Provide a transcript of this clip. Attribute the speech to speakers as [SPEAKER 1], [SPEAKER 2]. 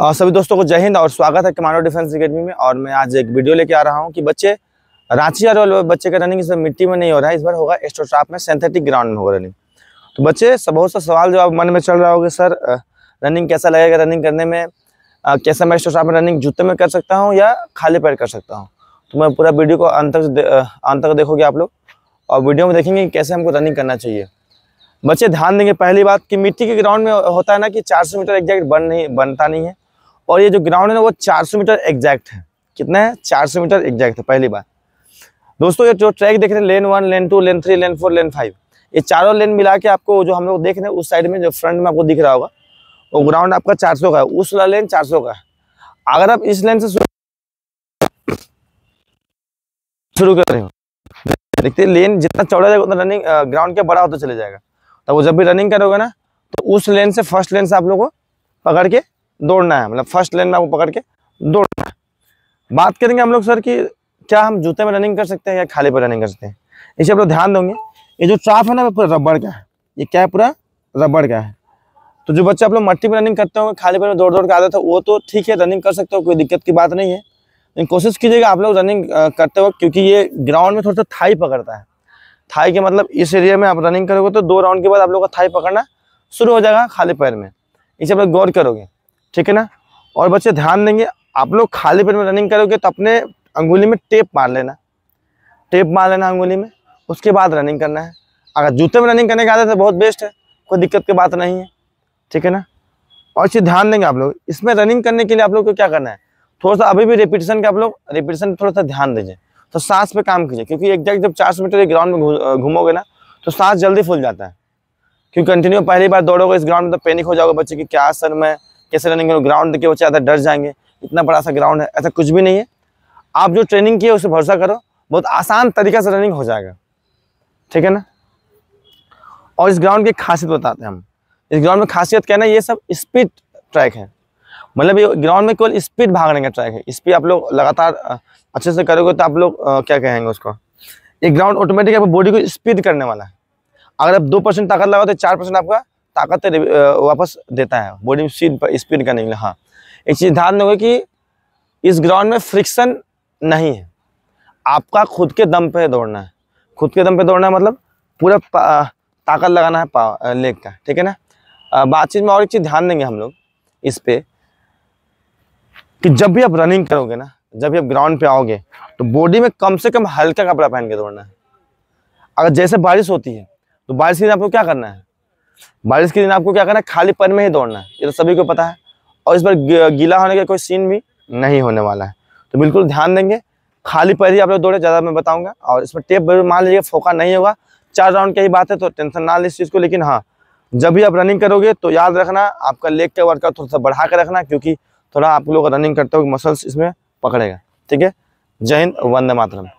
[SPEAKER 1] और सभी दोस्तों को जय हिंद और स्वागत है कमांडो डिफेंस अकेडमी में और मैं आज एक वीडियो लेके आ रहा हूँ कि बच्चे रांची और बच्चे का रनिंग इस बार मिट्टी में नहीं हो रहा है इस बार होगा एस्ट्रोट्राप में सिंथेटिक ग्राउंड में होगा रनिंग तो बच्चे सब बहुत सा सवाल जो आप मन में चल रहा होगा सर रनिंग कैसा लगेगा रनिंग करने में कैसे मैं एस्ट्रोट्राप में रनिंग जूते में कर सकता हूँ या खाली पैर कर सकता हूँ तो मैं पूरा वीडियो को अंत तक अंत तक देखोगे आप लोग और वीडियो में देखेंगे कि कैसे हमको रनिंग करना चाहिए बच्चे ध्यान देंगे पहली बात कि मिट्टी के ग्राउंड में होता है ना कि 400 मीटर एग्जैक्ट बन नहीं बनता नहीं है और ये जो ग्राउंड है ना वो 400 मीटर एग्जैक्ट है कितना है 400 मीटर एग्जैक्ट है पहली बार दोस्तों ये जो ट्रैक देख रहे हैं lane one lane two lane three lane four lane five ये चारों लेन मिला के आपको जो हम लोग देख रहे हैं उस साइड में जो फ्रंट में आपको दिख रहा होगा वो ग्राउंड आपका 400 का है उस वाला लेन 400 का है अगर आप इस लेन से शुरू कर रहे हो देखते लेन जितना चौड़ा जाएगा उतना रनिंग ग्राउंड के बड़ा होता चले जाएगा तब वो जब भी रनिंग करोगे ना तो उस लेन से फर्स्ट लेन से आप लोगों को पकड़ के दौड़ना है मतलब फर्स्ट लेन में आपको पकड़ के दौड़ना है बात करेंगे हम लोग सर कि क्या हम जूते में रनिंग कर सकते हैं या खाली पर रनिंग कर सकते हैं इसे आप लोग ध्यान देंगे ये जो ट्राफ है ना पूरा रबड़ का है ये क्या है पूरा रबड़ का है तो जो बच्चे आप लोग मट्टी पर रनिंग करते होंगे खाली पैर में दौड़ दौड़ के आदत है तो वो तो ठीक है रनिंग कर सकते हो कोई दिक्कत की बात नहीं है लेकिन कोशिश कीजिएगा आप लोग रनिंग करते वक्त क्योंकि ये ग्राउंड में थोड़ा सा थाई पकड़ता है थाई के मतलब इस एरिया में आप रनिंग करोगे तो दो राउंड के बाद आप लोग का थाई पकड़ना शुरू हो जाएगा खाली पैर में इसे आप लोग गौर करोगे ठीक है ना और बच्चे ध्यान देंगे आप लोग खाली पेट में रनिंग करोगे तो अपने अंगुली में टेप मार लेना टेप मार लेना अंगुली में उसके बाद रनिंग करना है अगर जूते में रनिंग करने का आदत है तो बहुत बेस्ट है कोई दिक्कत की बात नहीं है ठीक है ना और इसे ध्यान देंगे आप लोग इसमें रनिंग करने के लिए आप लोग को क्या करना है थोड़ा सा अभी भी रिपीटेशन का आप लोग रिपीटेशन थोड़ा सा ध्यान दीजिए तो सांस पे काम कीजिए क्योंकि एग्जैक्ट जब चार सौ मीटर ग्राउंड में घूमोगे ना तो सांस जल्दी फूल जाता है क्योंकि कंटिन्यू पहली बार दौड़ोगे इस ग्राउंड में तो पैनिक हो जाओगे बच्चे की क्या सर मैं कैसे रनिंग करो ग्राउंड के बच्चे ज़्यादा डर जाएंगे इतना बड़ा सा ग्राउंड है ऐसा कुछ भी नहीं है आप जो ट्रेनिंग की है उसे भरोसा करो बहुत आसान तरीका से रनिंग हो जाएगा ठीक है ना और इस ग्राउंड की खासियत बताते हैं हम इस ग्राउंड में खासियत क्या है ना ये सब स्पीड ट्रैक है मतलब ये ग्राउंड में केवल स्पीड भागने का ट्रैक है स्पीड आप लोग लगातार अच्छे से करोगे तो आप लोग क्या कहेंगे उसको ये ग्राउंड ऑटोमेटिक आप बॉडी को स्पीड करने वाला है अगर आप दो परसेंट ताकत लगाओ तो चार परसेंट आपका ताकत वापस देता है बॉडी स्पिन स्पिन करने के लिए हाँ एक चीज़ ध्यान दोगे कि इस ग्राउंड में फ्रिक्शन नहीं है आपका खुद के दम पे दौड़ना है खुद के दम पे दौड़ना है मतलब पूरा ताकत लगाना है पाव लेग का ठीक है ना बातचीत में और एक चीज़ ध्यान देंगे हम लोग इस पर कि जब भी आप रनिंग करोगे ना जब भी आप ग्राउंड पे आओगे तो बॉडी में कम से कम हल्का कपड़ा पहन के दौड़ना है अगर जैसे बारिश होती है तो बारिश के लिए आपको क्या करना है बारिश के दिन आपको क्या करना है खाली पन में ही दौड़ना है ये तो सभी को पता है और इस बार गीला होने का कोई सीन भी नहीं होने वाला है तो बिल्कुल ध्यान देंगे खाली पैर ही आप लोग दौड़े ज़्यादा मैं बताऊंगा और इसमें टेप मान लीजिए फोका नहीं होगा चार राउंड की ही बात है तो टेंशन ना ले इस चीज़ को लेकिन हाँ जब भी आप रनिंग करोगे तो याद रखना आपका लेग का वर्कआउट थोड़ा सा बढ़ा कर रखना क्योंकि थोड़ा आप लोग रनिंग करते हुए मसल्स इसमें पकड़ेगा ठीक है जय हिंद वंदे मातरम